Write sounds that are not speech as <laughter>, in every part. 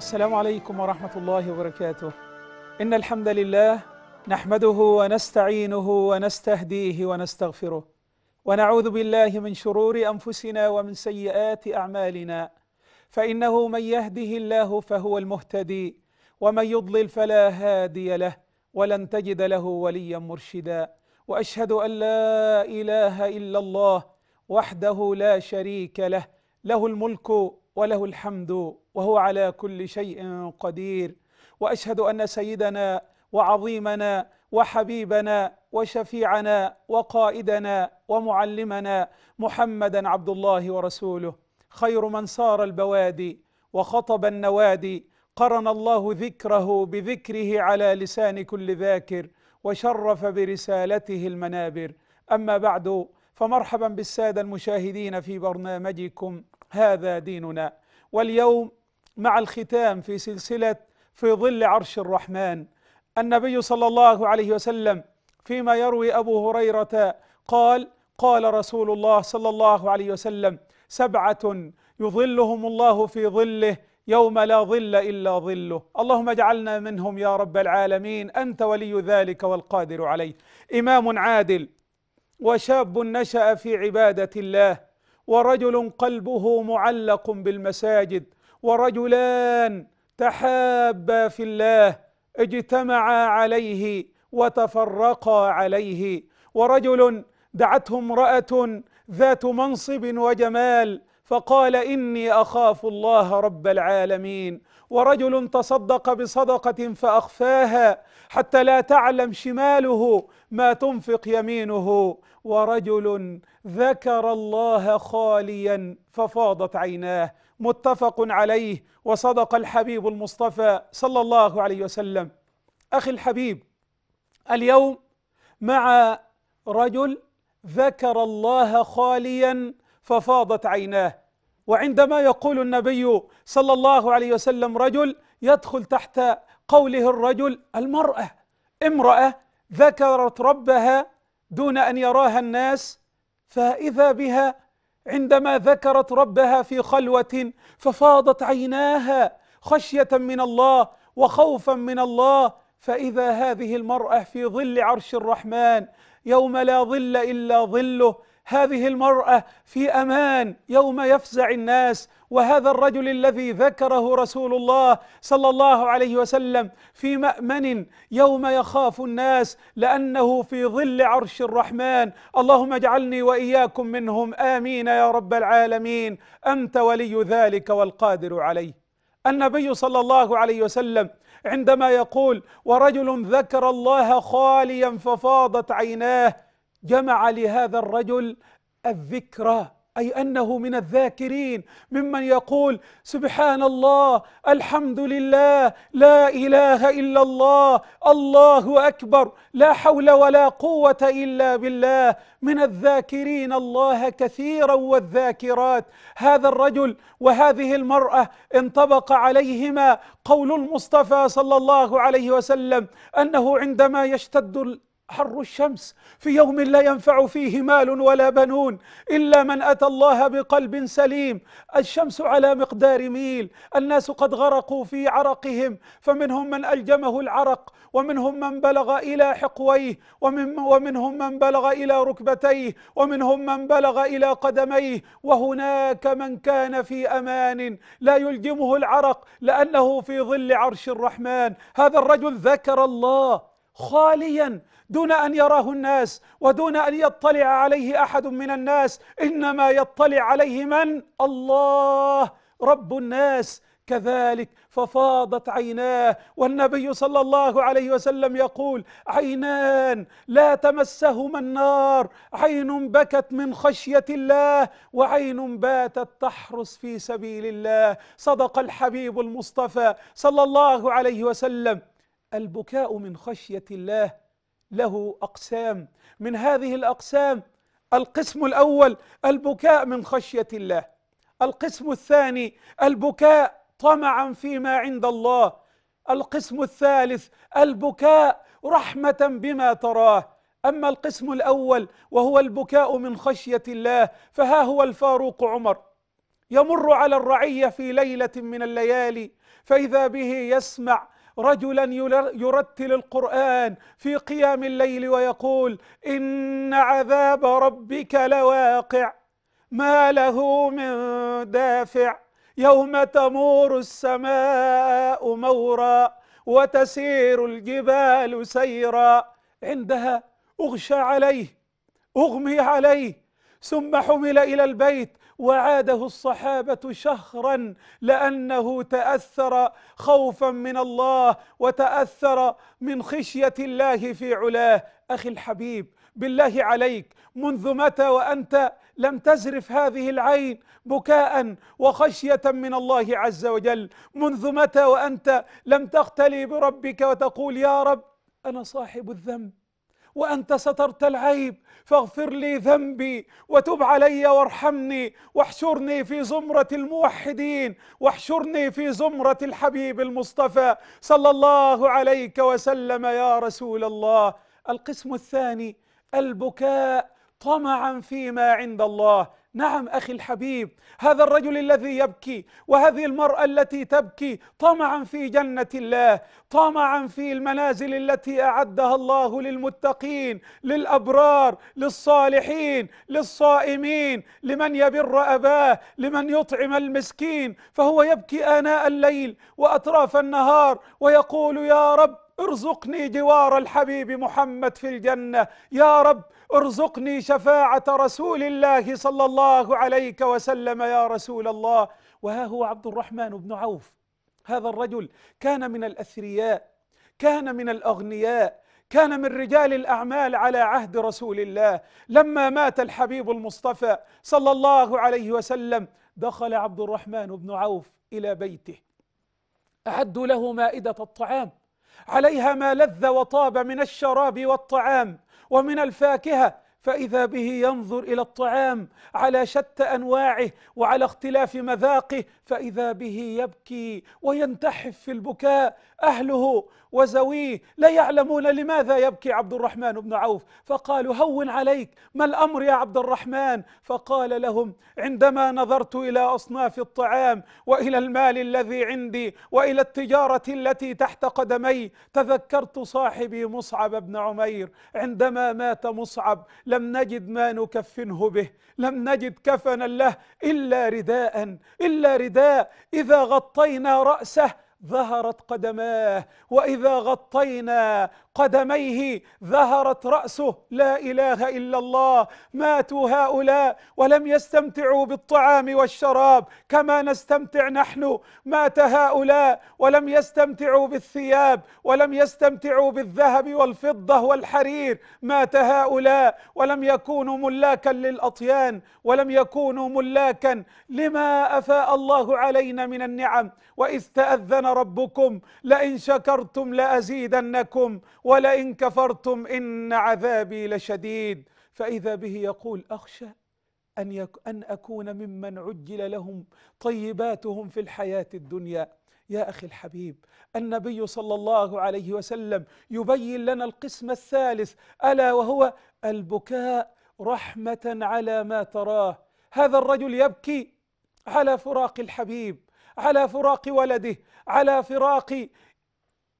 السلام عليكم ورحمة الله وبركاته إن الحمد لله نحمده ونستعينه ونستهديه ونستغفره ونعوذ بالله من شرور أنفسنا ومن سيئات أعمالنا فإنه من يهده الله فهو المهتدي ومن يضلل فلا هادي له ولن تجد له وليا مرشدا وأشهد أن لا إله إلا الله وحده لا شريك له له الملك وله الحمد وهو على كل شيء قدير واشهد ان سيدنا وعظيمنا وحبيبنا وشفيعنا وقائدنا ومعلمنا محمدا عبد الله ورسوله خير من صار البوادي وخطب النوادي قرن الله ذكره بذكره على لسان كل ذاكر وشرف برسالته المنابر اما بعد فمرحبا بالساده المشاهدين في برنامجكم هذا ديننا واليوم مع الختام في سلسله في ظل عرش الرحمن النبي صلى الله عليه وسلم فيما يروي ابو هريره قال قال رسول الله صلى الله عليه وسلم سبعه يظلهم الله في ظله يوم لا ظل الا ظله اللهم اجعلنا منهم يا رب العالمين انت ولي ذلك والقادر عليه امام عادل وشاب نشا في عباده الله ورجل قلبه معلق بالمساجد ورجلان تحابا في الله اجتمعا عليه وتفرقا عليه ورجل دعته امرأة ذات منصب وجمال فقال إني أخاف الله رب العالمين ورجل تصدق بصدقة فأخفاها حتى لا تعلم شماله ما تنفق يمينه ورجل ذكر الله خاليا ففاضت عيناه متفق عليه وصدق الحبيب المصطفى صلى الله عليه وسلم أخي الحبيب اليوم مع رجل ذكر الله خاليا ففاضت عيناه وعندما يقول النبي صلى الله عليه وسلم رجل يدخل تحت قوله الرجل المرأة امرأة ذكرت ربها دون أن يراها الناس فإذا بها عندما ذكرت ربها في خلوة ففاضت عيناها خشية من الله وخوفا من الله فإذا هذه المرأة في ظل عرش الرحمن يوم لا ظل إلا ظله هذه المرأة في أمان يوم يفزع الناس وهذا الرجل الذي ذكره رسول الله صلى الله عليه وسلم في مأمن يوم يخاف الناس لأنه في ظل عرش الرحمن اللهم اجعلني وإياكم منهم آمين يا رب العالمين أنت ولي ذلك والقادر عليه النبي صلى الله عليه وسلم عندما يقول ورجل ذكر الله خاليا ففاضت عيناه جمع لهذا الرجل الذكرى اي انه من الذاكرين ممن يقول سبحان الله الحمد لله لا اله الا الله الله اكبر لا حول ولا قوه الا بالله من الذاكرين الله كثيرا والذاكرات هذا الرجل وهذه المراه انطبق عليهما قول المصطفى صلى الله عليه وسلم انه عندما يشتد حر الشمس في يوم لا ينفع فيه مال ولا بنون إلا من أتى الله بقلب سليم الشمس على مقدار ميل الناس قد غرقوا في عرقهم فمنهم من ألجمه العرق ومنهم من بلغ إلى حقويه ومن ومنهم من بلغ إلى ركبتيه ومنهم من بلغ إلى قدميه وهناك من كان في أمان لا يلجمه العرق لأنه في ظل عرش الرحمن هذا الرجل ذكر الله خاليا دون أن يراه الناس ودون أن يطلع عليه أحد من الناس إنما يطلع عليه من؟ الله رب الناس كذلك ففاضت عيناه والنبي صلى الله عليه وسلم يقول عينان لا تمسهما النار عين بكت من خشية الله وعين باتت تحرس في سبيل الله صدق الحبيب المصطفى صلى الله عليه وسلم البكاء من خشية الله له أقسام من هذه الأقسام القسم الأول البكاء من خشية الله القسم الثاني البكاء طمعا فيما عند الله القسم الثالث البكاء رحمة بما تراه أما القسم الأول وهو البكاء من خشية الله فها هو الفاروق عمر يمر على الرعية في ليلة من الليالي فإذا به يسمع رجلا يرتل القرآن في قيام الليل ويقول إن عذاب ربك لواقع ما له من دافع يوم تمور السماء مورا وتسير الجبال سيرا عندها أغشى عليه أغمي عليه ثم حمل إلى البيت وعاده الصحابة شهرا لأنه تأثر خوفا من الله وتأثر من خشية الله في علاه أخي الحبيب بالله عليك منذ متى وأنت لم تزرف هذه العين بكاء وخشية من الله عز وجل منذ متى وأنت لم تختلي بربك وتقول يا رب أنا صاحب الذنب وأنت سترت العيب فاغفر لي ذنبي وتب علي وارحمني واحشرني في زمرة الموحدين واحشرني في زمرة الحبيب المصطفى صلى الله عليك وسلم يا رسول الله القسم الثاني البكاء طمعا فيما عند الله نعم أخي الحبيب هذا الرجل الذي يبكي وهذه المرأة التي تبكي طمعا في جنة الله طمعا في المنازل التي أعدها الله للمتقين للأبرار للصالحين للصائمين لمن يبر أباه لمن يطعم المسكين فهو يبكي آناء الليل وأطراف النهار ويقول يا رب ارزقني جوار الحبيب محمد في الجنة يا رب ارزقني شفاعة رسول الله صلى الله عليك وسلم يا رسول الله وها هو عبد الرحمن بن عوف هذا الرجل كان من الأثرياء كان من الأغنياء كان من رجال الأعمال على عهد رسول الله لما مات الحبيب المصطفى صلى الله عليه وسلم دخل عبد الرحمن بن عوف إلى بيته أعدوا له مائدة الطعام عليها ما لذ وطاب من الشراب والطعام ومن الفاكهة فإذا به ينظر إلى الطعام على شتى أنواعه وعلى اختلاف مذاقه فإذا به يبكي وينتحف في البكاء أهله وزويه لا يعلمون لماذا يبكي عبد الرحمن بن عوف فقالوا هون عليك ما الأمر يا عبد الرحمن فقال لهم عندما نظرت إلى أصناف الطعام وإلى المال الذي عندي وإلى التجارة التي تحت قدمي تذكرت صاحبي مصعب بن عمير عندما مات مصعب لم نجد ما نكفنه به لم نجد كفنا له إلا رداء إلا رداء إذا غطينا رأسه ظهرت قدماه وإذا غطينا قدميه ظهرت رأسه لا إله إلا الله ماتوا هؤلاء ولم يستمتعوا بالطعام والشراب كما نستمتع نحن مات هؤلاء ولم يستمتعوا بالثياب ولم يستمتعوا بالذهب والفضة والحرير مات هؤلاء ولم يكونوا ملاكا للأطيان ولم يكونوا ملاكا لما أفاء الله علينا من النعم وإذ تأذن ربكم لئن شكرتم لأزيدنكم ولئن كفرتم إن عذابي لشديد فإذا به يقول أخشى أن, يك أن أكون ممن عجل لهم طيباتهم في الحياة الدنيا يا أخي الحبيب النبي صلى الله عليه وسلم يبين لنا القسم الثالث ألا وهو البكاء رحمة على ما تراه هذا الرجل يبكي على فراق الحبيب على فراق ولده على فراق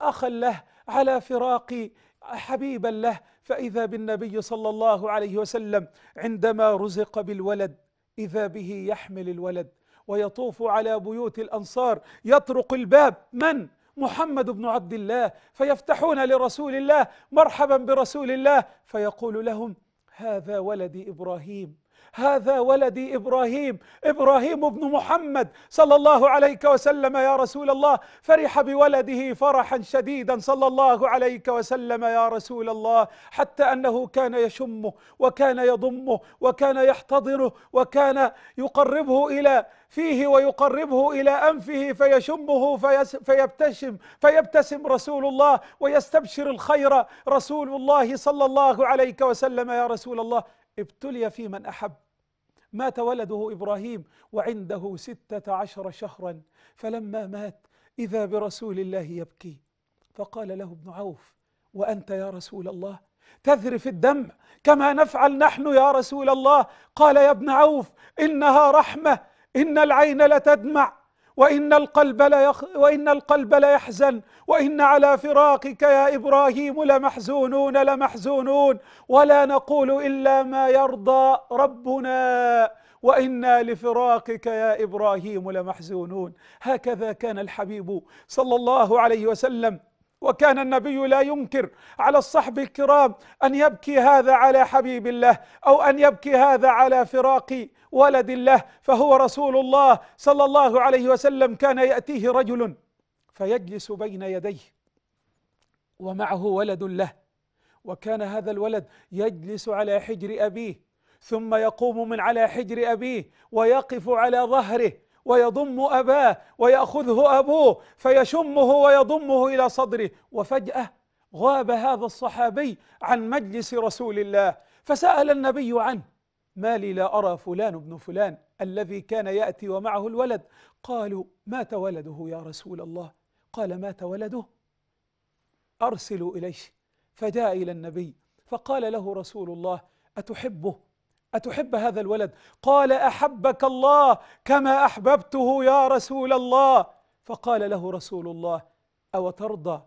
أخا له على فراق حبيبا له فإذا بالنبي صلى الله عليه وسلم عندما رزق بالولد إذا به يحمل الولد ويطوف على بيوت الأنصار يطرق الباب من؟ محمد بن عبد الله فيفتحون لرسول الله مرحبا برسول الله فيقول لهم هذا ولدي إبراهيم هذا ولدي إبراهيم إبراهيم بن محمد صلى الله عليك وسلم يا رسول الله فرح بولده فرحا شديدا صلى الله عليك وسلم يا رسول الله حتى أنه كان يشمه وكان يضمه وكان يحتضنه وكان يقربه إلى فيه ويقربه إلى أنفه فيشمه فيس فيبتسم رسول الله ويستبشر الخير رسول الله صلى الله عليك وسلم يا رسول الله ابتلي في من أحب مات ولده إبراهيم وعنده ستة عشر شهرا فلما مات إذا برسول الله يبكي فقال له ابن عوف وأنت يا رسول الله تذرف الدمع كما نفعل نحن يا رسول الله قال يا ابن عوف إنها رحمة إن العين لتدمع وإن القلب ليخ وإن القلب ليحزن وإن على فراقك يا إبراهيم لمحزونون لمحزونون ولا نقول إلا ما يرضى ربنا وإنا لفراقك يا إبراهيم لمحزونون هكذا كان الحبيب صلى الله عليه وسلم وكان النبي لا ينكر على الصحب الكرام أن يبكي هذا على حبيب الله أو أن يبكي هذا على فراق ولد الله فهو رسول الله صلى الله عليه وسلم كان يأتيه رجل فيجلس بين يديه ومعه ولد له وكان هذا الولد يجلس على حجر أبيه ثم يقوم من على حجر أبيه ويقف على ظهره ويضم أباه ويأخذه أبوه فيشمه ويضمه إلى صدره وفجأة غاب هذا الصحابي عن مجلس رسول الله فسأل النبي عنه ما لي لا أرى فلان ابن فلان الذي كان يأتي ومعه الولد قالوا مات ولده يا رسول الله قال مات ولده أرسلوا إليه فجاء إلى النبي فقال له رسول الله أتحبه أتحب هذا الولد؟ قال أحبك الله كما أحببته يا رسول الله فقال له رسول الله أو ترضى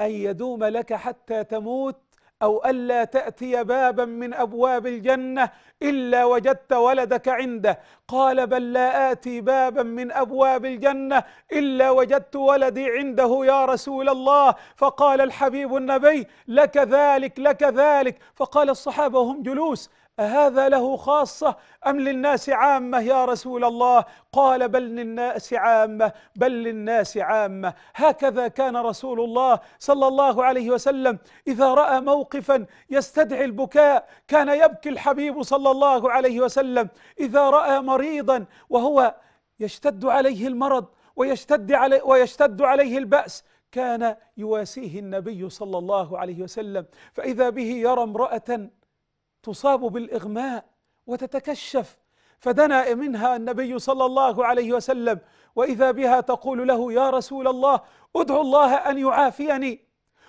أن يدوم لك حتى تموت أو ألا تأتي بابا من أبواب الجنة إلا وجدت ولدك عنده قال بل لا آتي بابا من أبواب الجنة إلا وجدت ولدي عنده يا رسول الله فقال الحبيب النبي لك ذلك لك ذلك فقال الصحابة هم جلوس أهذا له خاصة أم للناس عامة يا رسول الله قال بل للناس عامة بل للناس عامة هكذا كان رسول الله صلى الله عليه وسلم إذا رأى موقفا يستدعي البكاء كان يبكي الحبيب صلى الله عليه وسلم إذا رأى مريضا وهو يشتد عليه المرض ويشتد عليه, ويشتد عليه البأس كان يواسيه النبي صلى الله عليه وسلم فإذا به يرى امرأة تصاب بالاغماء وتتكشف فدنا منها النبي صلى الله عليه وسلم واذا بها تقول له يا رسول الله ادعو الله ان يعافيني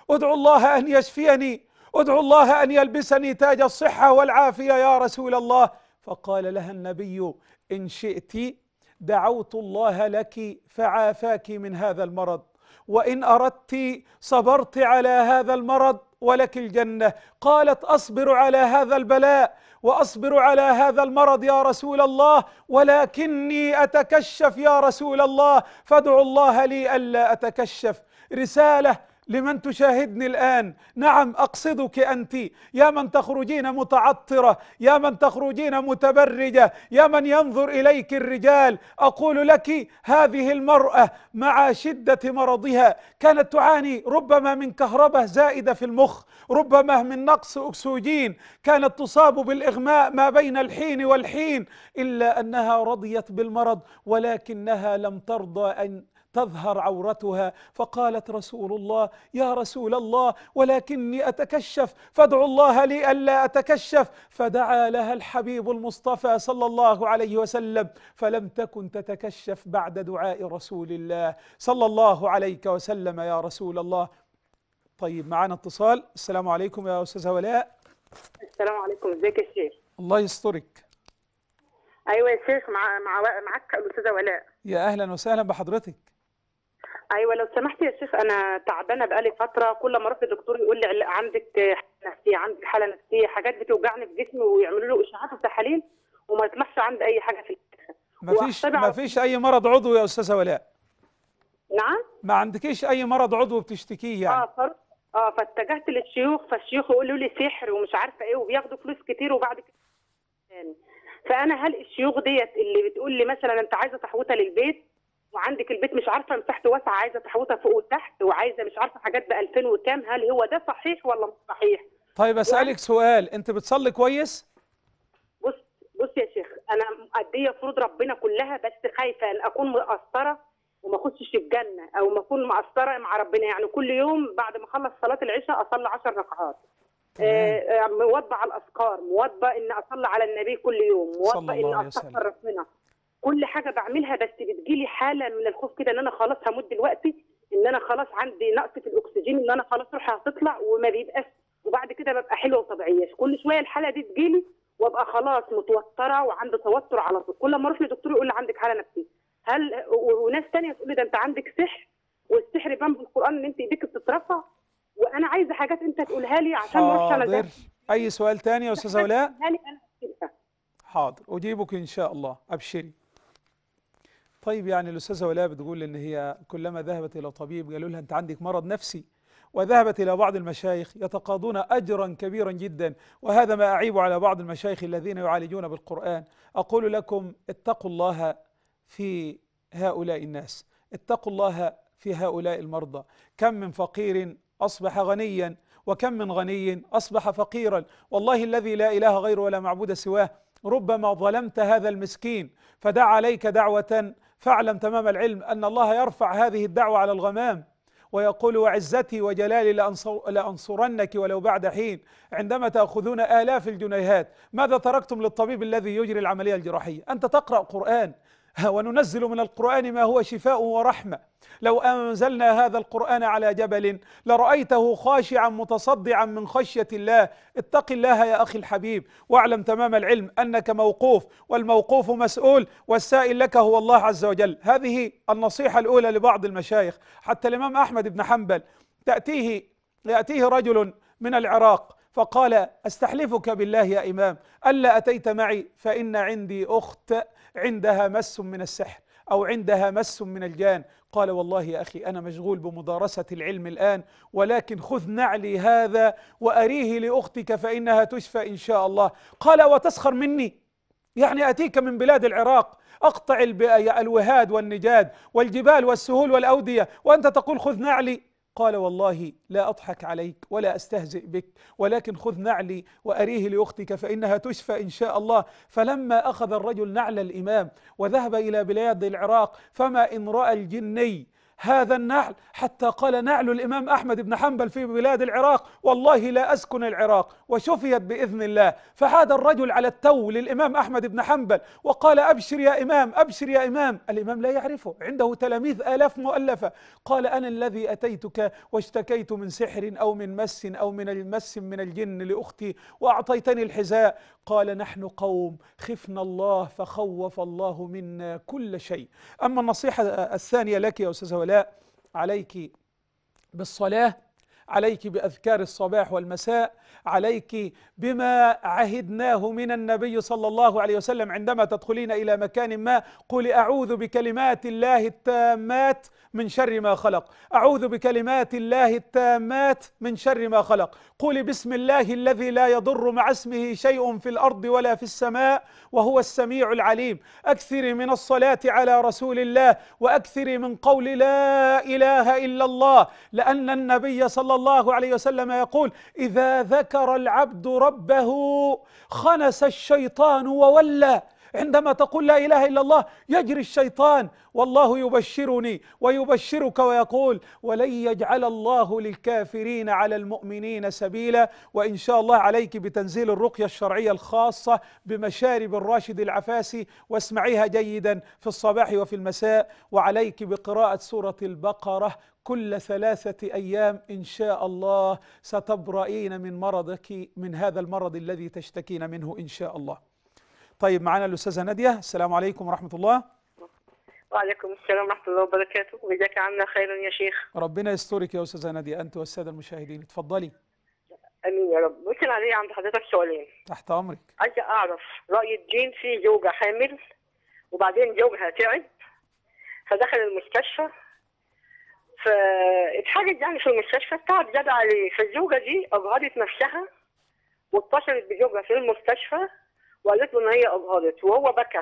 ادعو الله ان يشفيني ادعو الله ان يلبسني تاج الصحه والعافيه يا رسول الله فقال لها النبي ان شئت دعوت الله لك فعافاك من هذا المرض وإن أردت صبرت على هذا المرض ولك الجنة قالت أصبر على هذا البلاء وأصبر على هذا المرض يا رسول الله ولكني أتكشف يا رسول الله فادعو الله لي ألا أتكشف رسالة لمن تشاهدني الآن نعم أقصدك أنت يا من تخرجين متعطرة يا من تخرجين متبرجة يا من ينظر إليك الرجال أقول لك هذه المرأة مع شدة مرضها كانت تعاني ربما من كهرباء زائدة في المخ ربما من نقص أكسجين كانت تصاب بالإغماء ما بين الحين والحين إلا أنها رضيت بالمرض ولكنها لم ترضى أن تظهر عورتها فقالت رسول الله يا رسول الله ولكني أتكشف فادعو الله لي ألا أتكشف فدعا لها الحبيب المصطفى صلى الله عليه وسلم فلم تكن تتكشف بعد دعاء رسول الله صلى الله عليك وسلم يا رسول الله طيب معنا اتصال السلام عليكم يا أستاذة ولاء السلام عليكم ازيك يا شيخ الله يسترك ايوه يا شيخ مع مع معاك الاستاذه ولاء يا اهلا وسهلا بحضرتك ايوه لو سمحت يا شيخ انا تعبانه بقالي فتره كل ما اروح للدكتور يقول لي عندك حاله نفسيه عندك حاله نفسيه حاجات بتوجعني في جسمي ويعملوا له اشعاعات وتحاليل وما يطلعش عندي اي حاجه في الجسم مفيش مفيش اي مرض عضوي يا استاذه ولاء نعم ما عندكيش اي مرض عضوي بتشتكيه يعني اه فر... اه فاتجهت للشيوخ فالشيوخ يقولوا لي سحر ومش عارفه ايه وبياخدوا فلوس كتير وبعد كده فانا هل الشيوخ ديت اللي بتقول لي مثلا انت عايزه تحويطه للبيت وعندك البيت مش عارفه مساحته واسعه عايزه تحوطها فوق وتحت وعايزه مش عارفه حاجات ب 2000 وكام هل هو ده صحيح ولا مش صحيح؟ طيب اسالك سؤال انت بتصلي كويس؟ بص بص يا شيخ انا مؤديه فروض ربنا كلها بس خايفه ان اكون مقصره وما اخشش الجنه او ما اكون مقصره مع ربنا يعني كل يوم بعد ما اخلص صلاه العشاء اصلي 10 ركعات آه، آه، موضع الاذكار موضع ان اصلي على النبي كل يوم موضع ان استغفر ربنا كل حاجه بعملها بس بتجيلي حاله من الخوف كده ان انا خلاص هموت دلوقتي ان انا خلاص عندي نقص في الاكسجين ان انا خلاص روحي هتطلع وما بيبقاش وبعد كده ببقى حلوه وطبيعيه كل شويه الحاله دي تجيلي وابقى خلاص متوتره وعندي توتر على طول كل ما اروح لدكتور يقول لي عندك حاله نفسيه هل وناس تانية تقول لي ده انت عندك سحر والسحر بان بالقران ان انت ايديك بتترفع وانا عايزه حاجات انت تقولها لي عشان ما اروحش انا زي اي سؤال تاني يا استاذه ولاء حاضر اجيبك ان شاء الله ابشري طيب يعني الأستاذة ولاء بتقول إن هي كلما ذهبت إلى طبيب قالوا لها أنت عندك مرض نفسي وذهبت إلى بعض المشايخ يتقاضون أجرا كبيرا جدا وهذا ما أعيب على بعض المشايخ الذين يعالجون بالقرآن أقول لكم اتقوا الله في هؤلاء الناس اتقوا الله في هؤلاء المرضى كم من فقير أصبح غنيا وكم من غني أصبح فقيرا والله الذي لا إله غيره ولا معبود سواه ربما ظلمت هذا المسكين فدع عليك دعوة فاعلم تمام العلم أن الله يرفع هذه الدعوة على الغمام ويقول وعزتي وجلالي لأنصرنك ولو بعد حين عندما تأخذون آلاف الجنيهات ماذا تركتم للطبيب الذي يجري العملية الجراحية أنت تقرأ قرآن وننزل من القرآن ما هو شفاء ورحمة لو أنزلنا هذا القرآن على جبل لرأيته خاشعا متصدعا من خشية الله اتق الله يا أخي الحبيب واعلم تمام العلم أنك موقوف والموقوف مسؤول والسائل لك هو الله عز وجل هذه النصيحة الأولى لبعض المشايخ حتى الإمام أحمد بن حنبل تأتيه يأتيه رجل من العراق فقال استحلفك بالله يا إمام ألا أتيت معي فإن عندي أخت عندها مس من السحر أو عندها مس من الجان قال والله يا أخي أنا مشغول بمدارسة العلم الآن ولكن خذ نعلي هذا وأريه لأختك فإنها تشفى إن شاء الله قال وتسخر مني يعني أتيك من بلاد العراق أقطع الوهاد والنجاد والجبال والسهول والأودية وأنت تقول خذ نعلي قال والله لا أضحك عليك ولا أستهزئ بك ولكن خذ نعلي وأريه لأختك فإنها تشفى إن شاء الله فلما أخذ الرجل نعل الإمام وذهب إلى بلاد العراق فما إن رأى الجني هذا النعل حتى قال نعل الإمام أحمد بن حنبل في بلاد العراق والله لا أسكن العراق وشفيت بإذن الله فعاد الرجل على التو للإمام أحمد بن حنبل وقال أبشر يا إمام أبشر يا إمام الإمام لا يعرفه عنده تلاميذ آلاف مؤلفة قال أنا الذي أتيتك واشتكيت من سحر أو من مس أو من المس من الجن لأختي وأعطيتني الحذاء قال نحن قوم خفنا الله فخوف الله منا كل شيء أما النصيحة الثانية لك يا أستاذ ولا عليك بالصلاة عليك بأذكار الصباح والمساء عليك بما عهدناه من النبي صلى الله عليه وسلم عندما تدخلين إلى مكان ما قل أعوذ بكلمات الله التامات من شر ما خلق أعوذ بكلمات الله التامات من شر ما خلق قل بسم الله الذي لا يضر مع اسمه شيء في الأرض ولا في السماء وهو السميع العليم أكثر من الصلاة على رسول الله وأكثر من قول لا إله إلا الله لأن النبي صلى الله عليه وسلم يقول إذا ذكر العبد ربه خنس الشيطان وولى عندما تقول لا اله الا الله يجري الشيطان والله يبشرني ويبشرك ويقول ولن يجعل الله للكافرين على المؤمنين سبيلا وان شاء الله عليك بتنزيل الرقيه الشرعيه الخاصه بمشارب الراشد العفاسي واسمعيها جيدا في الصباح وفي المساء وعليك بقراءه سوره البقره كل ثلاثة أيام إن شاء الله ستبرئين من مرضك من هذا المرض الذي تشتكين منه إن شاء الله طيب معانا الأستاذة نادية السلام عليكم ورحمة الله وعليكم السلام ورحمة الله وبركاته وجزاك عنا خيرا يا شيخ ربنا يسترك يا أستاذة نادية أنت والسادة المشاهدين اتفضلي امين يا رب بص علي عند حضرتك سؤالين تحت امرك عايزه اعرف راي الدين في زوجه حامل وبعدين زوجها تعب فدخل المستشفى فاتحرج يعني في المستشفى التعب زاد عليه فالزوجه دي اجهضت نفسها واتصلت بزوجها في المستشفى وقالت له ان هي اظهرت وهو بكى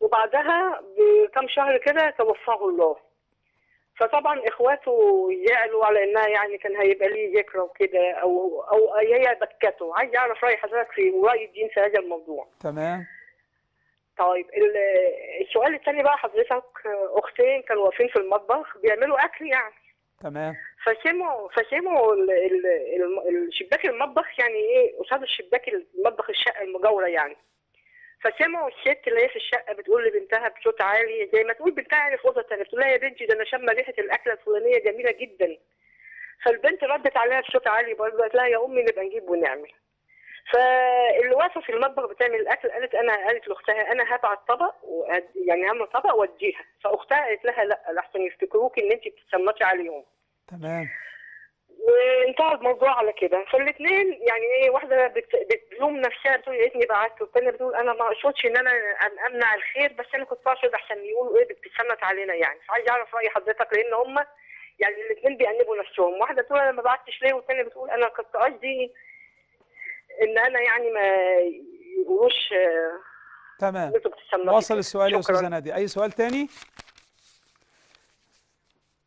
وبعدها بكام شهر كده توفاه الله فطبعا اخواته زعلوا على انها يعني كان هيبقى ليه ذكرى وكده او او هي بكته عايز اعرف راي حضرتك في وراي الدين في هذا الموضوع تمام طيب السؤال الثاني بقى حضرتك اختين كانوا واقفين في المطبخ بيعملوا اكل يعني تمام فشموا فشموا الشباك المطبخ يعني ايه قصاد الشباك المطبخ الشقه المجاوره يعني فسمعوا الست اللي هي في الشقه بتقول لبنتها بصوت عالي زي ما تقول بنتها يعني في اوضه ثانيه بتقول لها يا بنتي ده انا شامه ريحه الاكله الفلانيه جميله جدا فالبنت ردت عليها بصوت عالي برضه قالت لها يا امي نبقى نجيب ونعمل واقفه في المطبخ بتعمل الاكل قالت انا قالت لاختها انا هبعت طبق يعني هعمل طبق واديها فاختها قالت لها لا لحسن يفتكروك ان انت بتتسمطي عليهم تمام وانتهى الموضوع على كده فالاثنين يعني ايه واحده بتلوم نفسها بتقول يا ريتني بعت والثانيه بتقول انا ما اقصدش ان انا امنع الخير بس انا كنت بقصد احسن يقولوا ايه بتتسنت علينا يعني فعايز اعرف راي حضرتك لان هم يعني الاثنين بيأنبوا نفسهم واحده بتقول انا ما بعتش ليه والثانيه بتقول انا كنت قصدي ان انا يعني ما يقولوش آه، تمام واصل السؤال يا استاذه ناديه اي سؤال تاني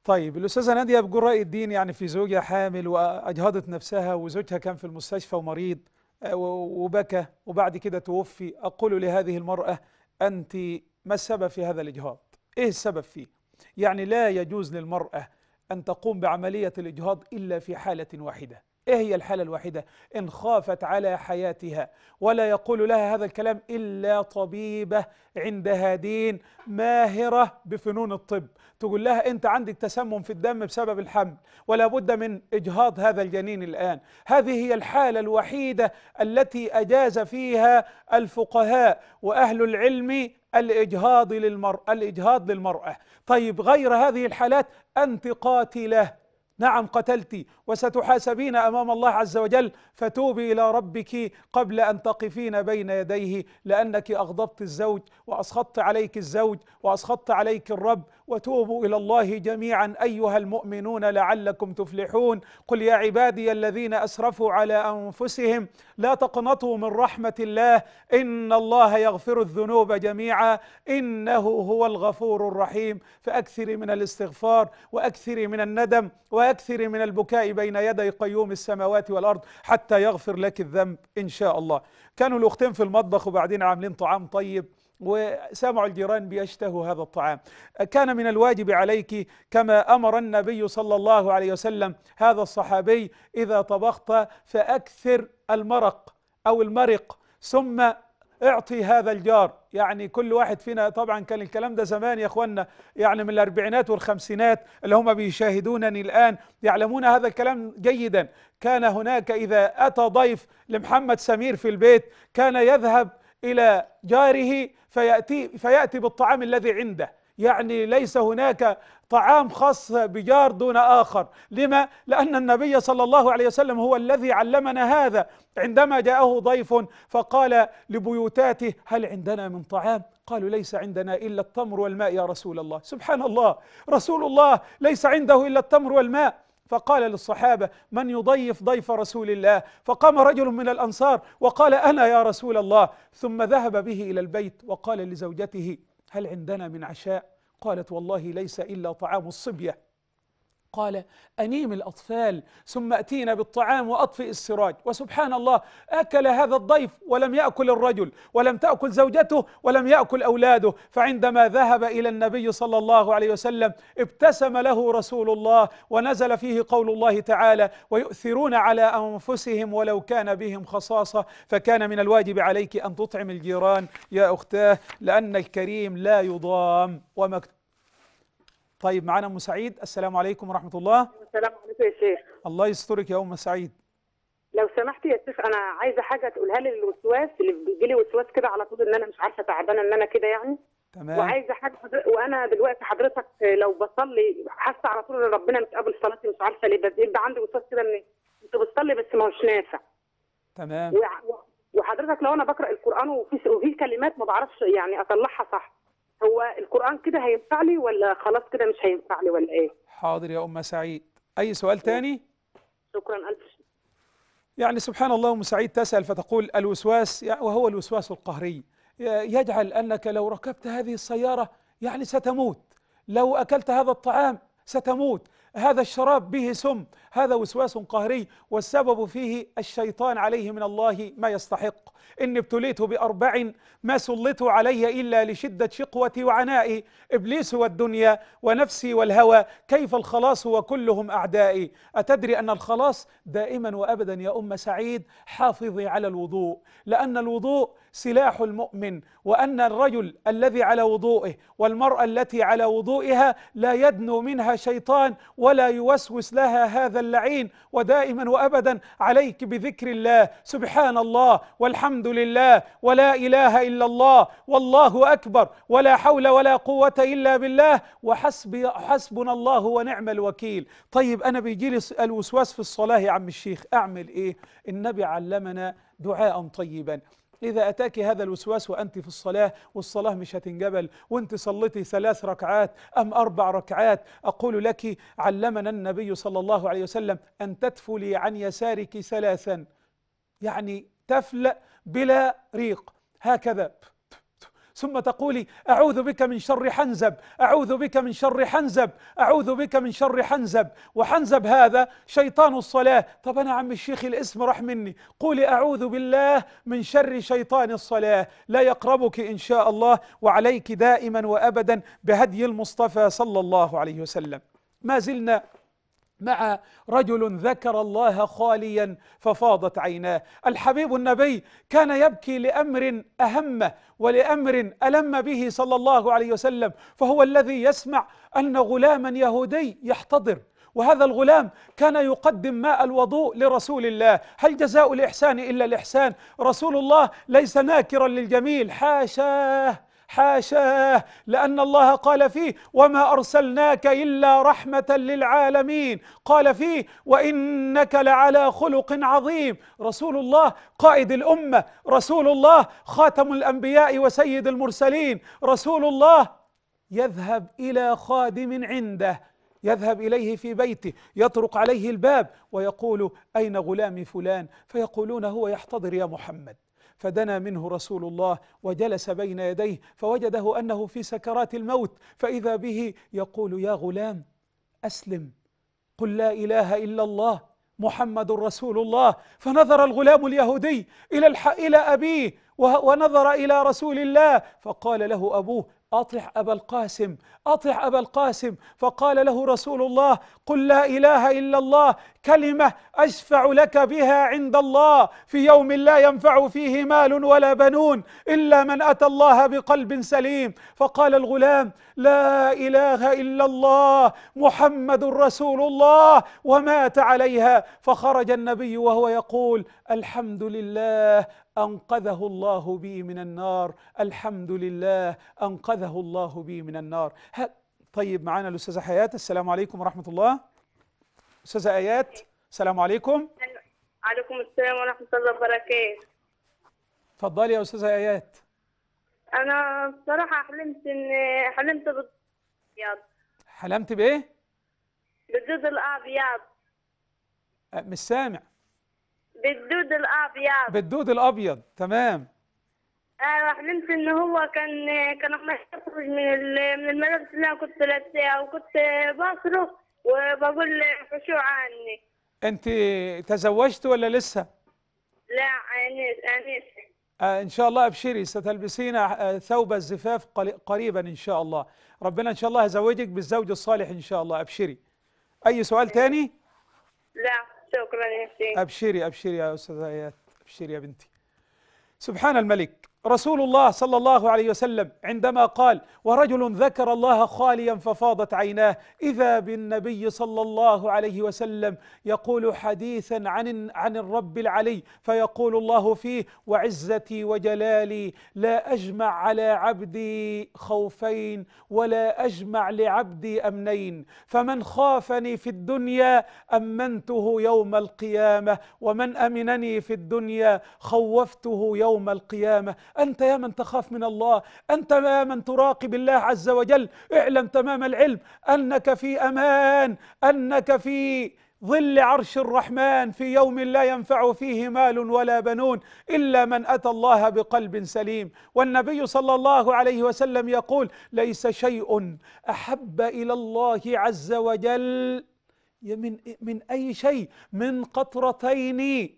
طيب الاستاذه ناديه بجراء الدين يعني في زوجها حامل واجهضت نفسها وزوجها كان في المستشفى ومريض آه، وبكى وبعد كده توفي اقول لهذه المراه انت ما السبب في هذا الاجهاض ايه السبب فيه يعني لا يجوز للمراه ان تقوم بعمليه الاجهاض الا في حاله واحده ايه هي الحالة الوحيدة ان خافت على حياتها ولا يقول لها هذا الكلام الا طبيبة عندها دين ماهرة بفنون الطب تقول لها انت عندك تسمم في الدم بسبب الحمل ولا بد من اجهاض هذا الجنين الان هذه هي الحالة الوحيدة التي اجاز فيها الفقهاء واهل العلم الاجهاض للمرأة الاجهاض للمرأة طيب غير هذه الحالات انت قاتله نعم قتلت وستحاسبين أمام الله عز وجل فتوبي إلى ربك قبل أن تقفين بين يديه لأنك أغضبت الزوج وأسخطت عليك الزوج وأسخطت عليك الرب وتوبوا إلى الله جميعا أيها المؤمنون لعلكم تفلحون قل يا عبادي الذين أسرفوا على أنفسهم لا تقنطوا من رحمة الله إن الله يغفر الذنوب جميعا إنه هو الغفور الرحيم فأكثر من الاستغفار وأكثر من الندم وأكثر الأكثر من البكاء بين يدي قيوم السماوات والأرض حتى يغفر لك الذنب إن شاء الله كانوا الأختين في المطبخ وبعدين عاملين طعام طيب وسمعوا الجيران بيشتهوا هذا الطعام كان من الواجب عليك كما أمر النبي صلى الله عليه وسلم هذا الصحابي إذا طبخت فأكثر المرق أو المرق ثم اعطي هذا الجار يعني كل واحد فينا طبعا كان الكلام ده زمان يا اخوانا يعني من الاربعينات والخمسينات اللي هم بيشاهدونني الان يعلمون هذا الكلام جيدا كان هناك اذا اتى ضيف لمحمد سمير في البيت كان يذهب الى جاره فياتي فياتي بالطعام الذي عنده يعني ليس هناك طعام خاص بجار دون آخر لما؟ لأن النبي صلى الله عليه وسلم هو الذي علمنا هذا عندما جاءه ضيف فقال لبيوتاته هل عندنا من طعام؟ قالوا ليس عندنا إلا التمر والماء يا رسول الله سبحان الله رسول الله ليس عنده إلا التمر والماء فقال للصحابة من يضيف ضيف رسول الله فقام رجل من الأنصار وقال أنا يا رسول الله ثم ذهب به إلى البيت وقال لزوجته هل عندنا من عشاء قالت والله ليس إلا طعام الصبية قال أنيم الأطفال ثم أتينا بالطعام وأطفئ السراج وسبحان الله أكل هذا الضيف ولم يأكل الرجل ولم تأكل زوجته ولم يأكل أولاده فعندما ذهب إلى النبي صلى الله عليه وسلم ابتسم له رسول الله ونزل فيه قول الله تعالى ويؤثرون على أنفسهم ولو كان بهم خصاصة فكان من الواجب عليك أن تطعم الجيران يا أختاه لأن الكريم لا يضام ومكتوب طيب معانا ام سعيد السلام عليكم ورحمه الله السلام عليكم يا شيخ الله يسترك يا ام سعيد لو سمحت يا شيخ انا عايزه حاجه تقولها لي للوسواس اللي بيجي لي وسواس كده على طول ان انا مش عارفه تعبانه ان انا كده يعني تمام وعايزه حاجه وانا دلوقتي حضرتك لو بصلي حاسه على طول ان ربنا متقبل صلاتي مش عارفه ليه يبقى عندي وسواس كده ان كنت بصلي بس ما هوش نافع تمام وحضرتك لو انا بقرا القران وفي وفي كلمات ما بعرفش يعني اطلعها صح هو القرآن كده هينفع لي ولا خلاص كده مش هينفع لي ولا إيه؟ حاضر يا أم سعيد أي سؤال تاني؟ شكرا ألف شكر يعني سبحان الله أم سعيد تسأل فتقول الوسواس وهو الوسواس القهري يجعل أنك لو ركبت هذه السيارة يعني ستموت لو أكلت هذا الطعام ستموت هذا الشراب به سم هذا وسواس قهري والسبب فيه الشيطان عليه من الله ما يستحق إني ابتليت بأربع ما سلطوا علي إلا لشدة شقوتي وعنائي إبليس والدنيا ونفسي والهوى كيف الخلاص وكلهم أعدائي أتدري أن الخلاص دائما وأبدا يا أم سعيد حافظي على الوضوء لأن الوضوء سلاح المؤمن وأن الرجل الذي على وضوئه والمرأة التي على وضوئها لا يدنو منها شيطان ولا يوسوس لها هذا اللعين ودائما وابدا عليك بذكر الله سبحان الله والحمد لله ولا اله الا الله والله اكبر ولا حول ولا قوه الا بالله وحسبي حسبنا الله ونعم الوكيل طيب انا بيجي لي الوسواس في الصلاه يا عم الشيخ اعمل ايه النبي علمنا دعاء طيبا إذا أتاك هذا الوسواس وأنت في الصلاة والصلاة مش هتنجبل وأنت صليتي ثلاث ركعات أم أربع ركعات أقول لك علمنا النبي صلى الله عليه وسلم أن تتفلي عن يسارك ثلاثا يعني تفلأ بلا ريق هكذا ثم تقولي أعوذ بك من شر حنزب أعوذ بك من شر حنزب أعوذ بك من شر حنزب وحنزب هذا شيطان الصلاة طب أنا عم الشيخ الاسم راح مني قولي أعوذ بالله من شر شيطان الصلاة لا يقربك إن شاء الله وعليك دائما وأبدا بهدي المصطفى صلى الله عليه وسلم ما زلنا مع رجل ذكر الله خاليا ففاضت عيناه الحبيب النبي كان يبكي لأمر أهم ولأمر ألم به صلى الله عليه وسلم فهو الذي يسمع أن غلاما يهودي يحتضر وهذا الغلام كان يقدم ماء الوضوء لرسول الله هل جزاء الإحسان إلا الإحسان رسول الله ليس ناكرا للجميل حاشاه حاشاه لأن الله قال فيه وما أرسلناك إلا رحمة للعالمين قال فيه وإنك لعلى خلق عظيم رسول الله قائد الأمة رسول الله خاتم الأنبياء وسيد المرسلين رسول الله يذهب إلى خادم عنده يذهب إليه في بيته يطرق عليه الباب ويقول أين غلام فلان فيقولون هو يحتضر يا محمد فدنا منه رسول الله وجلس بين يديه فوجده أنه في سكرات الموت فإذا به يقول يا غلام أسلم قل لا إله إلا الله محمد رسول الله فنظر الغلام اليهودي إلى, الح... إلى أبيه ونظر إلى رسول الله فقال له أبوه أطح أبا القاسم أطح أبا القاسم فقال له رسول الله قل لا إله إلا الله كلمة أشفع لك بها عند الله في يوم لا ينفع فيه مال ولا بنون إلا من أتى الله بقلب سليم فقال الغلام لا إله إلا الله محمد رسول الله ومات عليها فخرج النبي وهو يقول الحمد لله أنقذه الله بي من النار الحمد لله أنقذه الله بي من النار طيب معانا الأستاذة حياة السلام عليكم ورحمة الله أستاذة آيات السلام عليكم عليكم السلام ورحمة الله وبركاته تفضلي يا أستاذة آيات أنا بصراحة حلمت إن حلمت بالأبيض حلمت بإيه؟ بالجزء الأبيض مش سامع بالدود الابيض بالدود الابيض تمام ايوه حلمت ان هو كان كان احنا يخرج من من الملابس اللي انا كنت لابساها وكنت بصرخ وبقول خشوع عني انت تزوجت ولا لسه؟ لا انيس انيس آه، ان شاء الله ابشري ستلبسين آه، ثوب الزفاف قريبا ان شاء الله ربنا ان شاء الله يزوجك بالزوج الصالح ان شاء الله ابشري اي سؤال ثاني لا شكرا يا حسين ابشري ابشري يا استاذه ايات ابشري يا بنتي سبحان الملك رسول الله صلى الله عليه وسلم عندما قال ورجل ذكر الله خاليا ففاضت عيناه إذا بالنبي صلى الله عليه وسلم يقول حديثا عن, عن الرب العلي فيقول الله فيه وعزتي وجلالي لا أجمع على عبدي خوفين ولا أجمع لعبدي أمنين فمن خافني في الدنيا أمنته يوم القيامة ومن أمنني في الدنيا خوفته يوم القيامة أنت يا من تخاف من الله أنت يا من تراقب الله عز وجل اعلم تمام العلم أنك في أمان أنك في ظل عرش الرحمن في يوم لا ينفع فيه مال ولا بنون الا من اتى الله بقلب سليم والنبي صلى الله عليه وسلم يقول ليس شيء احب الى الله عز وجل من من اي شيء من قطرتين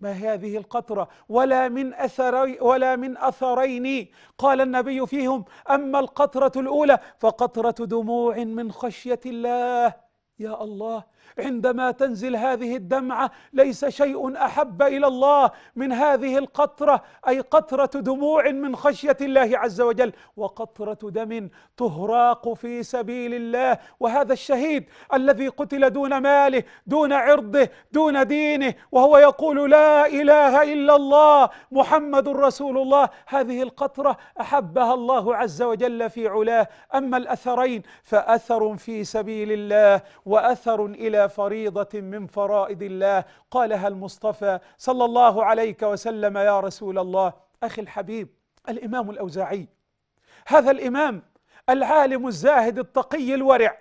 ما هذه القطرة ولا من أثري ولا من أثرين قال النبي فيهم أما القطرة الأولى فقطرة دموع من خشية الله يا الله عندما تنزل هذه الدمعة ليس شيء أحب إلى الله من هذه القطرة أي قطرة دموع من خشية الله عز وجل وقطرة دم تهراق في سبيل الله وهذا الشهيد الذي قتل دون ماله دون عرضه دون دينه وهو يقول لا إله إلا الله محمد رسول الله هذه القطرة أحبها الله عز وجل في علاه أما الأثرين فأثر في سبيل الله وأثر إلى فريضة من فرائض الله قالها المصطفى صلى الله عليك وسلم يا رسول الله أخي الحبيب الإمام الأوزاعي هذا الإمام العالم الزاهد التقي الورع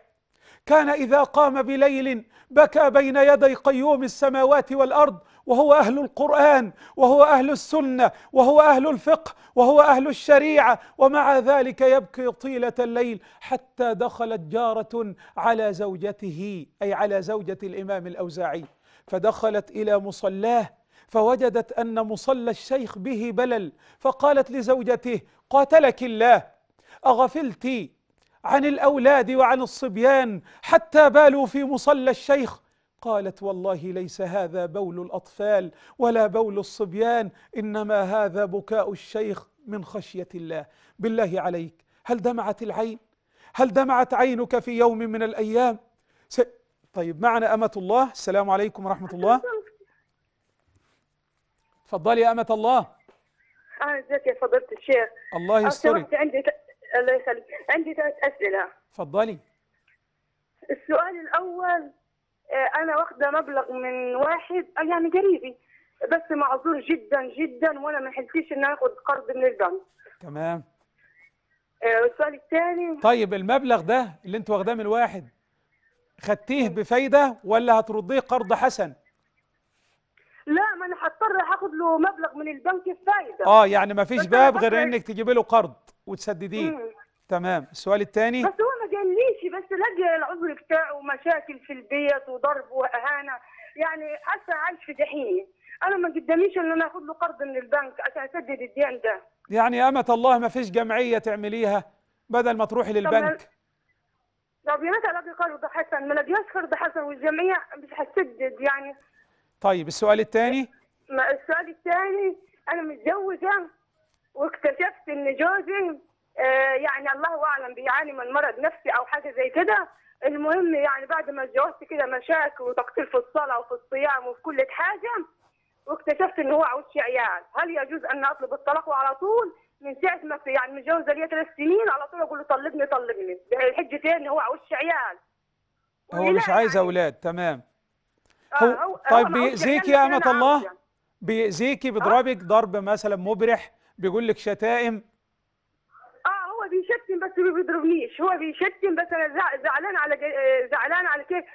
كان إذا قام بليل بكى بين يدي قيوم السماوات والأرض وهو أهل القرآن وهو أهل السنة وهو أهل الفقه وهو أهل الشريعة ومع ذلك يبكي طيلة الليل حتى دخلت جارة على زوجته أي على زوجة الإمام الأوزاعي فدخلت إلى مصلاه فوجدت أن مصلى الشيخ به بلل فقالت لزوجته قاتلك الله أغفلت عن الأولاد وعن الصبيان حتى بالوا في مصلى الشيخ قالت والله ليس هذا بول الأطفال ولا بول الصبيان إنما هذا بكاء الشيخ من خشية الله بالله عليك هل دمعت العين؟ هل دمعت عينك في يوم من الأيام؟ س... طيب معنا أمة الله السلام عليكم ورحمة الله تفضلي يا أمة الله ازيك آه، يا فضيلة الشيخ الله آه، يسترك عندي الله يخليك عندي ثلاث أسئلة تفضلي السؤال الأول آه، انا واخده مبلغ من واحد آه، يعني قريبي بس معذور جدا جدا وانا ما حلتيش اني اخد قرض من البنك تمام آه، السؤال الثاني طيب المبلغ ده اللي انت واخداه من واحد خدتيه بفايده ولا هترديه قرض حسن لا ما انا هضطر هاخد له مبلغ من البنك بفايده اه يعني ما فيش باب غير انك تجيبي له قرض وتسدديه تمام السؤال الثاني بس هو بس لقى العضو بتاعه مشاكل في البيت وضرب واهانه يعني هسه عايش في جحيم انا ما قداميش ان انا اخذ له قرض من البنك عشان اسدد الدين ده يعني يا امه الله ما فيش جمعيه تعمليها بدل ما تروحي للبنك طب يا مثلا الاقي قرض حسن ما لقيش قرض حسن والجمعيه مش هتسدد يعني طيب السؤال الثاني السؤال الثاني انا متزوجه واكتشفت ان جوزي آه، يعني الله اعلم بيعاني من مرض نفسي او حاجه زي كده المهم يعني بعد ما اتجوزت كده مشاكل وتقصير في الصلاه وفي الصيام وفي كل حاجه واكتشفت ان هو عاوز عيال هل يجوز ان اطلب الطلاق وعلى طول من ساعه ما في يعني متجوزه ليا ثلاث سنين على طول اقول له طلقني طلقني الحجه ان هو عاوز عيال هو مش عايز يعني. اولاد تمام آه هو طيب بيأذيكي يا امه الله بيأذيكي بيضربك ضرب مثلا مبرح بيقول لك شتائم ما بيضربنيش هو بيشتم بس انا زعلان على زعلان على كيف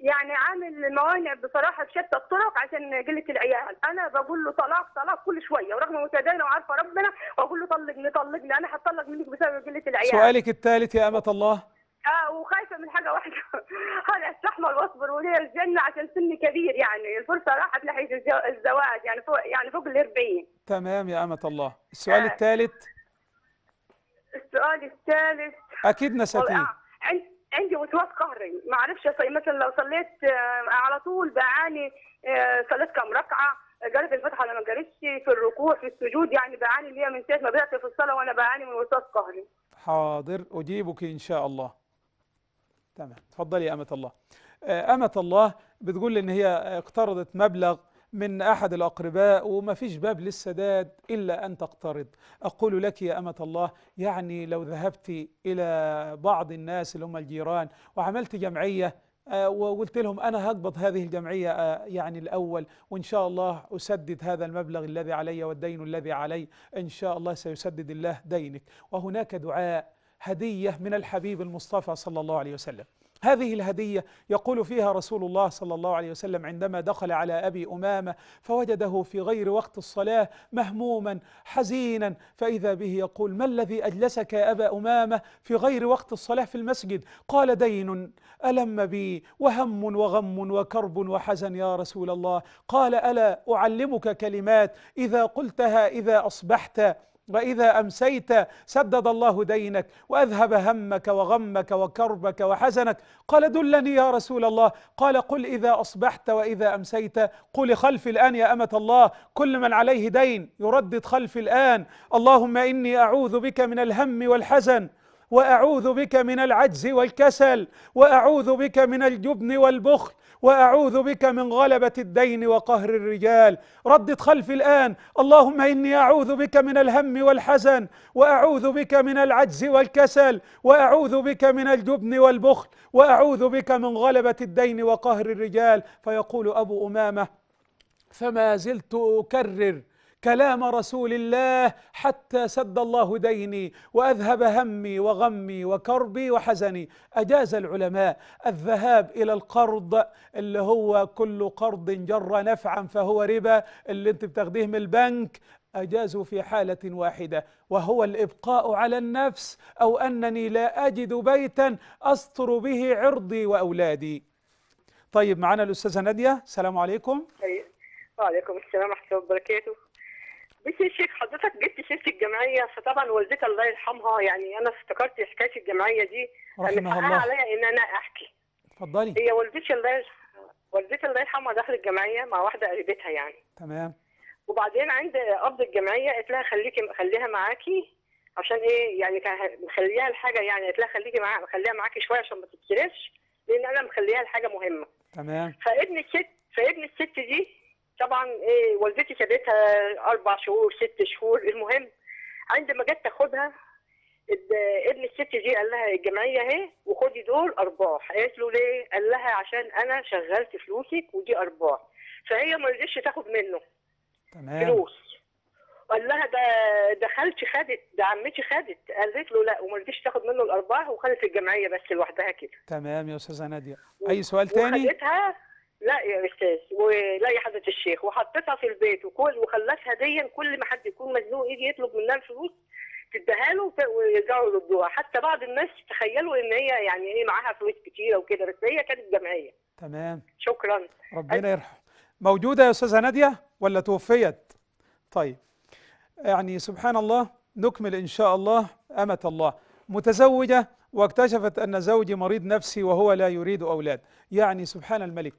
يعني عامل موانع بصراحه بشتى الطرق عشان قله العيال انا بقول له طلاق طلاق كل شويه ورغم متدينه وعارفه ربنا واقول له طلقني طلقني انا هتطلق منك بسبب قله العيال سؤالك الثالث يا امه الله اه وخايفه من حاجه واحده <laughs> هل استحمل واصبر وليا الجنه عشان سني كبير يعني الفرصه راحت ناحيه الزواج يعني فوق يعني فوق ال 40 تمام يا امه الله السؤال آه. الثالث السؤال الثالث اكيد نسيتيه عندي وسواس قهري ما اعرفش مثلا لو صليت آه، على طول بعاني آه، صليت كم ركعه جرت الفاتحه ولا ما في الركوع في السجود يعني بعاني ليا من ساعه ما بدات في الصلاه وانا بعاني من وسواس قهري حاضر اجيبك ان شاء الله تمام اتفضلي يا امه الله آه، امه الله بتقول ان هي اقترضت مبلغ من أحد الأقرباء وما فيش باب للسداد إلا أن تقترض أقول لك يا أمة الله يعني لو ذهبت إلى بعض الناس اللي هم الجيران وعملت جمعية آه، وقلت لهم أنا هقبض هذه الجمعية آه، يعني الأول وإن شاء الله أسدد هذا المبلغ الذي علي والدين الذي علي إن شاء الله سيسدد الله دينك وهناك دعاء هدية من الحبيب المصطفى صلى الله عليه وسلم هذه الهدية يقول فيها رسول الله صلى الله عليه وسلم عندما دخل على أبي أمامة فوجده في غير وقت الصلاة مهموما حزينا فإذا به يقول ما الذي أجلسك يا أبا أمامة في غير وقت الصلاة في المسجد قال دين ألم بي وهم وغم وكرب وحزن يا رسول الله قال ألا أعلمك كلمات إذا قلتها إذا أصبحت وإذا أمسيت سدد الله دينك وأذهب همك وغمك وكربك وحزنك قال دلني يا رسول الله قال قل إذا أصبحت وإذا أمسيت قل خلفي الآن يا أمة الله كل من عليه دين يردد خلفي الآن اللهم إني أعوذ بك من الهم والحزن واعوذ بك من العجز والكسل واعوذ بك من الجبن والبخل واعوذ بك من غلبه الدين وقهر الرجال ردد خلفي الان اللهم اني اعوذ بك من الهم والحزن واعوذ بك من العجز والكسل واعوذ بك من الجبن والبخل واعوذ بك من غلبه الدين وقهر الرجال فيقول ابو امامه فما زلت اكرر كلام رسول الله حتى سد الله ديني وأذهب همي وغمي وكربي وحزني أجاز العلماء الذهاب إلى القرض اللي هو كل قرض جر نفعا فهو ربا اللي انت بتاخديه من البنك أجازوا في حالة واحدة وهو الإبقاء على النفس أو أنني لا أجد بيتا أستر به عرضي وأولادي طيب معنا الأستاذة نادية السلام عليكم طيب، وعليكم السلام ورحمة الله وبركاته بس يا شيخ حضرتك جبت سيره الجمعيه فطبعا والدتي الله يرحمها يعني انا افتكرت حكايه الجمعيه دي رحمها الله عليا ان انا احكي اتفضلي هي والدتي الله والدتي الله يرحمها دخلت الجمعيه مع واحده قريبتها يعني تمام وبعدين عند قبض الجمعيه قالت لها خليكي خليها معاكي عشان ايه يعني مخليها الحاجه يعني قالت لها خليكي معاها مخليها معاكي شويه عشان ما تتكرفش لان انا مخليها الحاجه مهمه تمام فابن الست فابن الست دي طبعا ايه والدتي سابتها اربع شهور ست شهور المهم عندما جت تاخدها ابن الست دي قال لها الجمعيه اهي وخدي دول ارباح قالت له ليه؟ قال لها عشان انا شغلت فلوسك ودي ارباح فهي ما رضتش تاخد منه تمام فلوس قال لها ده ده خالتي خدت ده عمتي خدت قالت له لا وما رضتش تاخد منه الارباح وخدت الجمعيه بس لوحدها كده تمام يا استاذه ناديه اي سؤال تاني؟ وخدتها لا يا استاذ ولا يا حضره الشيخ وحطيتها في البيت وكل وخلتها ديا كل ما حد يكون مزنوق يجي يطلب منها الفلوس تديها له ويرجعوا يردوها حتى بعض الناس تخيلوا ان هي يعني ايه معاها فلوس كتيره وكده بس هي كانت جمعيه تمام شكرا ربنا يرحم موجوده يا استاذه ناديه ولا توفيت طيب يعني سبحان الله نكمل ان شاء الله امه الله متزوجه واكتشفت ان زوجي مريض نفسي وهو لا يريد اولاد يعني سبحان الملك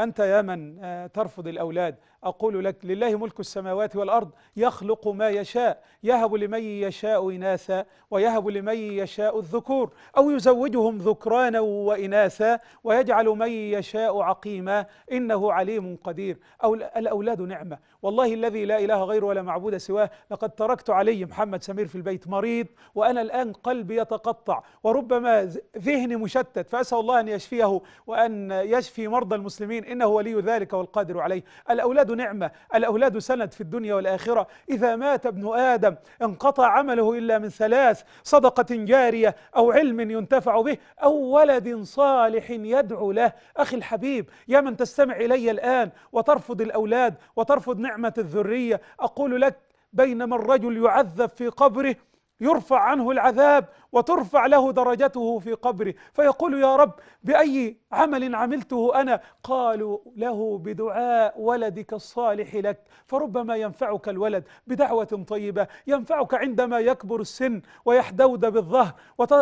أنت يا من آه، ترفض الأولاد أقول لك لله ملك السماوات والأرض يخلق ما يشاء يهب لمن يشاء إناثا ويهب لمن يشاء الذكور أو يزوجهم ذكرانا وإناثا ويجعل من يشاء عقيما إنه عليم قدير أو الأولاد نعمة والله الذي لا إله غيره ولا معبود سواه لقد تركت علي محمد سمير في البيت مريض وأنا الآن قلبي يتقطع وربما ذهني مشتت فأسأل الله أن يشفيه وأن يشفي مرضى المسلمين إنه ولي ذلك والقادر عليه الأولاد الأولاد نعمة الأولاد سند في الدنيا والآخرة إذا مات ابن آدم انقطع عمله إلا من ثلاث صدقة جارية أو علم ينتفع به أو ولد صالح يدعو له أخي الحبيب يا من تستمع إلي الآن وترفض الأولاد وترفض نعمة الذرية أقول لك بينما الرجل يعذب في قبره يرفع عنه العذاب وترفع له درجته في قبره فيقول يا رب باي عمل عملته انا قالوا له بدعاء ولدك الصالح لك فربما ينفعك الولد بدعوه طيبه ينفعك عندما يكبر السن ويحدود بالظهر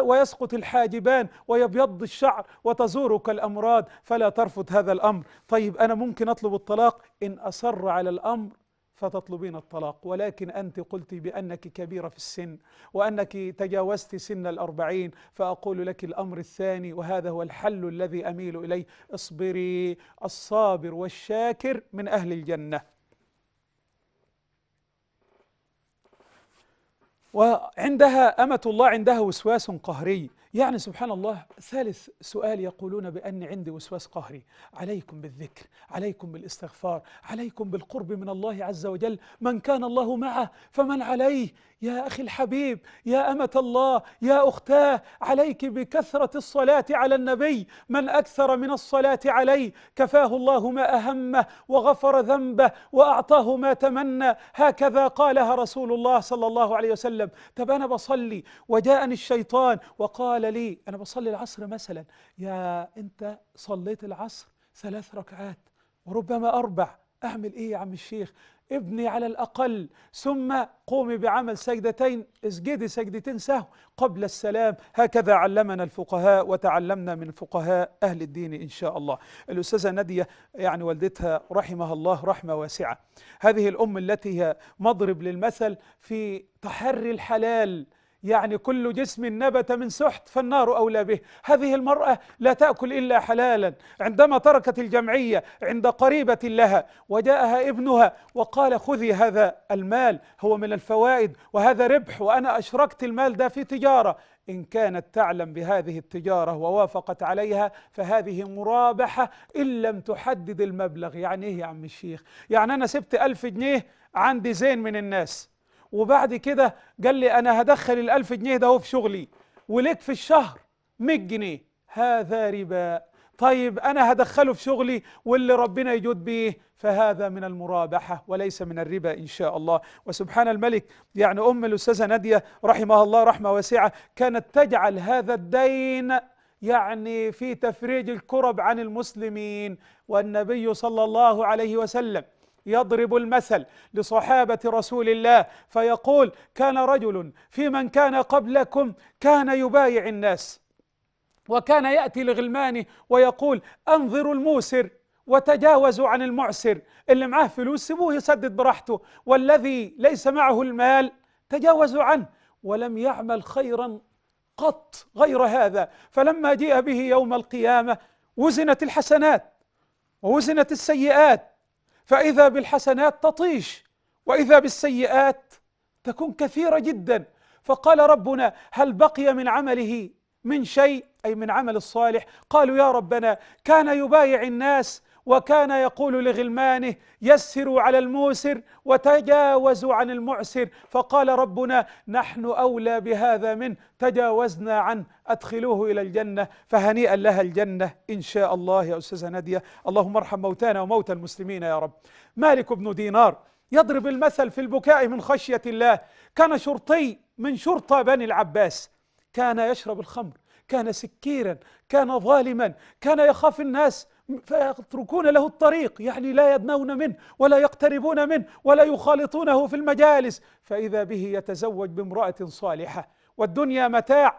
ويسقط الحاجبان ويبيض الشعر وتزورك الامراض فلا ترفض هذا الامر طيب انا ممكن اطلب الطلاق ان اصر على الامر فتطلبين الطلاق ولكن أنت قلت بأنك كبيرة في السن وأنك تجاوزت سن الأربعين فأقول لك الأمر الثاني وهذا هو الحل الذي أميل إليه اصبري الصابر والشاكر من أهل الجنة وعندها أمة الله عندها وسواس قهري يعني سبحان الله ثالث سؤال يقولون بأن عندي وسواس قهري عليكم بالذكر عليكم بالاستغفار عليكم بالقرب من الله عز وجل من كان الله معه فمن عليه يا أخي الحبيب يا أمة الله يا أختاه عليك بكثرة الصلاة على النبي من أكثر من الصلاة عليه كفاه الله ما أهمه وغفر ذنبه وأعطاه ما تمنى هكذا قالها رسول الله صلى الله عليه وسلم طب أنا بصلي وجاءني الشيطان وقال لي أنا بصلي العصر مثلا يا أنت صليت العصر ثلاث ركعات وربما أربع أعمل إيه يا عم الشيخ ابني على الأقل ثم قومي بعمل سجدتين اسجدي سجدتين سهو قبل السلام هكذا علمنا الفقهاء وتعلمنا من فقهاء أهل الدين إن شاء الله الأستاذة نادية يعني والدتها رحمها الله رحمة واسعة هذه الأم التي هي مضرب للمثل في تحري الحلال يعني كل جسم نبت من سحت فالنار أولى به هذه المرأة لا تأكل إلا حلالا عندما تركت الجمعية عند قريبة لها وجاءها ابنها وقال خذي هذا المال هو من الفوائد وهذا ربح وأنا أشركت المال ده في تجارة إن كانت تعلم بهذه التجارة ووافقت عليها فهذه مرابحة إن لم تحدد المبلغ يعني إيه يا عم الشيخ يعني أنا سبت ألف جنيه عندي زين من الناس وبعد كده قال لي انا هدخل الالف جنيه ده في شغلي ولك في الشهر 100 جنيه هذا ربا طيب انا هدخله في شغلي واللي ربنا يجود بيه فهذا من المرابحه وليس من الربا ان شاء الله وسبحان الملك يعني ام الاستاذه ناديه رحمها الله رحمه واسعه كانت تجعل هذا الدين يعني في تفريج الكرب عن المسلمين والنبي صلى الله عليه وسلم يضرب المثل لصحابة رسول الله فيقول كان رجل في من كان قبلكم كان يبايع الناس وكان يأتي لغلمانه ويقول أنظروا الموسر وتجاوزوا عن المعسر اللي معاه فلوس سيبوه يسدد براحته والذي ليس معه المال تجاوزوا عنه ولم يعمل خيرا قط غير هذا فلما جيء به يوم القيامة وزنت الحسنات ووزنت السيئات فإذا بالحسنات تطيش وإذا بالسيئات تكون كثيرة جدا فقال ربنا هل بقي من عمله من شيء أي من عمل الصالح قالوا يا ربنا كان يبايع الناس وكان يقول لغلمانه يسروا على الموسر وتجاوزوا عن المعسر فقال ربنا نحن أولى بهذا منه تجاوزنا عنه أدخلوه إلى الجنة فهنيئا لها الجنة إن شاء الله يا أستاذة نادية اللهم ارحم موتانا وموتى المسلمين يا رب مالك بن دينار يضرب المثل في البكاء من خشية الله كان شرطي من شرطة بني العباس كان يشرب الخمر كان سكيرا كان ظالما كان يخاف الناس فيتركون له الطريق يعني لا يدنون منه ولا يقتربون منه ولا يخالطونه في المجالس فإذا به يتزوج بامرأة صالحة والدنيا متاع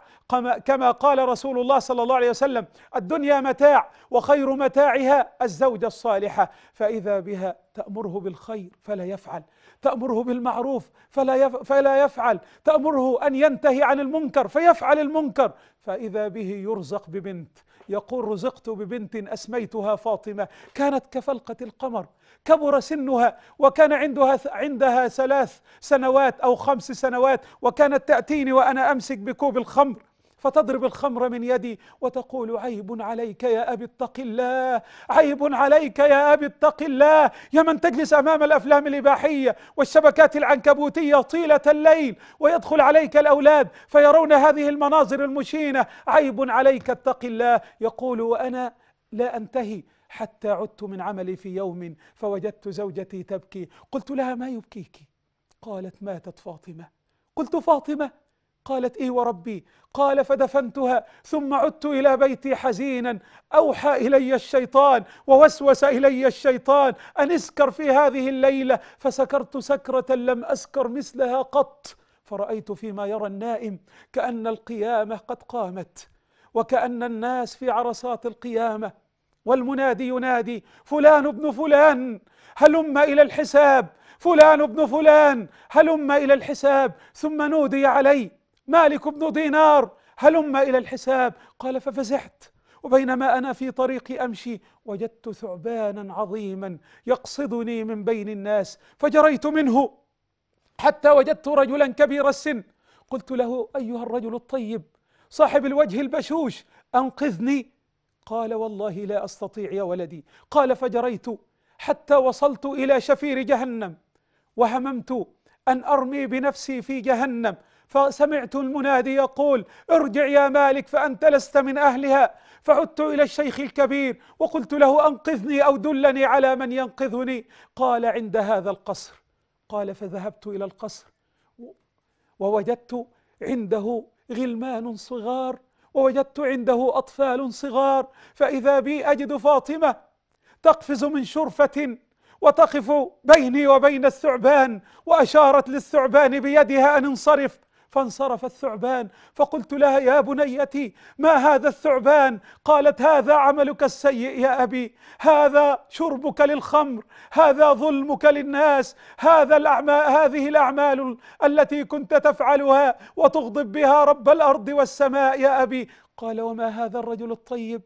كما قال رسول الله صلى الله عليه وسلم الدنيا متاع وخير متاعها الزوجة الصالحة فإذا بها تأمره بالخير فلا يفعل تأمره بالمعروف فلا, فلا يفعل تأمره أن ينتهي عن المنكر فيفعل المنكر فإذا به يرزق ببنت يقول رزقت ببنت أسميتها فاطمة كانت كفلقة القمر كبر سنها وكان عندها عندها ثلاث سنوات أو خمس سنوات وكانت تأتيني وأنا أمسك بكوب الخمر فتضرب الخمر من يدي وتقول عيب عليك يا أبي اتق الله عيب عليك يا أبي اتق الله يا من تجلس أمام الأفلام الإباحية والشبكات العنكبوتية طيلة الليل ويدخل عليك الأولاد فيرون هذه المناظر المشينة عيب عليك اتق الله يقول وأنا لا أنتهي حتى عدت من عملي في يوم فوجدت زوجتي تبكي قلت لها ما يبكيك قالت ماتت فاطمة قلت فاطمة قالت إي وربي قال فدفنتها ثم عدت إلى بيتي حزينا أوحى إلي الشيطان ووسوس إلي الشيطان أن اسكر في هذه الليلة فسكرت سكرة لم أسكر مثلها قط فرأيت فيما يرى النائم كأن القيامة قد قامت وكأن الناس في عرصات القيامة والمنادي ينادي فلان ابن فلان هلم إلى الحساب فلان ابن فلان هلم إلى الحساب ثم نودي علي مالك بن دينار هلم إلى الحساب قال ففزعت وبينما أنا في طريقي أمشي وجدت ثعبانا عظيما يقصدني من بين الناس فجريت منه حتى وجدت رجلا كبير السن قلت له أيها الرجل الطيب صاحب الوجه البشوش أنقذني قال والله لا أستطيع يا ولدي قال فجريت حتى وصلت إلى شفير جهنم وهممت أن أرمي بنفسي في جهنم فسمعت المنادي يقول ارجع يا مالك فأنت لست من أهلها فعدت إلى الشيخ الكبير وقلت له أنقذني أو دلني على من ينقذني قال عند هذا القصر قال فذهبت إلى القصر ووجدت عنده غلمان صغار ووجدت عنده أطفال صغار فإذا بي أجد فاطمة تقفز من شرفة وتقف بيني وبين الثعبان وأشارت للثعبان بيدها أن انصرف فانصرف الثعبان فقلت لها يا بنيتي ما هذا الثعبان قالت هذا عملك السيء يا أبي هذا شربك للخمر هذا ظلمك للناس هذا الأعمال هذه الأعمال التي كنت تفعلها وتغضب بها رب الأرض والسماء يا أبي قال وما هذا الرجل الطيب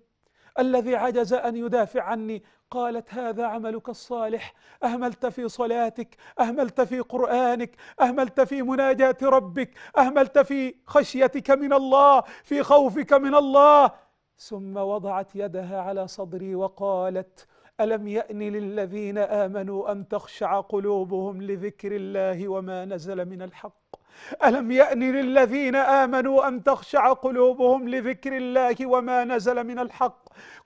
الذي عجز أن يدافع عني قالت هذا عملك الصالح اهملت في صلاتك اهملت في قرانك اهملت في مناجاه ربك اهملت في خشيتك من الله في خوفك من الله ثم وضعت يدها على صدري وقالت الم يان للذين امنوا ان تخشع قلوبهم لذكر الله وما نزل من الحق ألم يأن للذين آمنوا أن تخشع قلوبهم لذكر الله وما نزل من الحق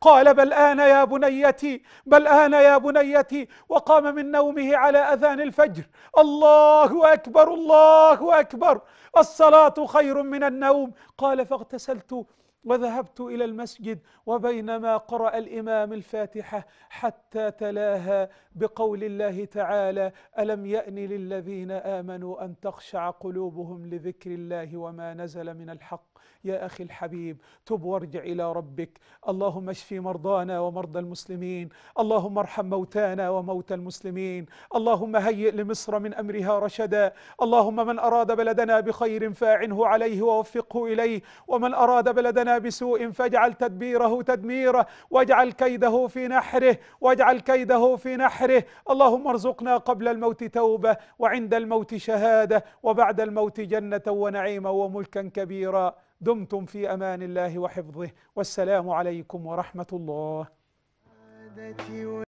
قال بل آن يا بنيتي بل آن يا بنيتي وقام من نومه على أذان الفجر الله أكبر الله أكبر الصلاة خير من النوم قال فاغتسلت وذهبت إلى المسجد وبينما قرأ الإمام الفاتحة حتى تلاها بقول الله تعالى ألم يأن للذين آمنوا أن تخشع قلوبهم لذكر الله وما نزل من الحق يا أخي الحبيب تب وارجع إلى ربك اللهم اشف مرضانا ومرضى المسلمين اللهم ارحم موتانا وموتى المسلمين اللهم هيئ لمصر من أمرها رشدا اللهم من أراد بلدنا بخير فاعنه عليه ووفقه إليه ومن أراد بلدنا بسوء فاجعل تدبيره تدميره واجعل كيده في نحره واجعل كيده في نحره وسحره اللهم ارزقنا قبل الموت توبة وعند الموت شهادة وبعد الموت جنة ونعيما وملكا كبيرا دمتم في أمان الله وحفظه والسلام عليكم ورحمة الله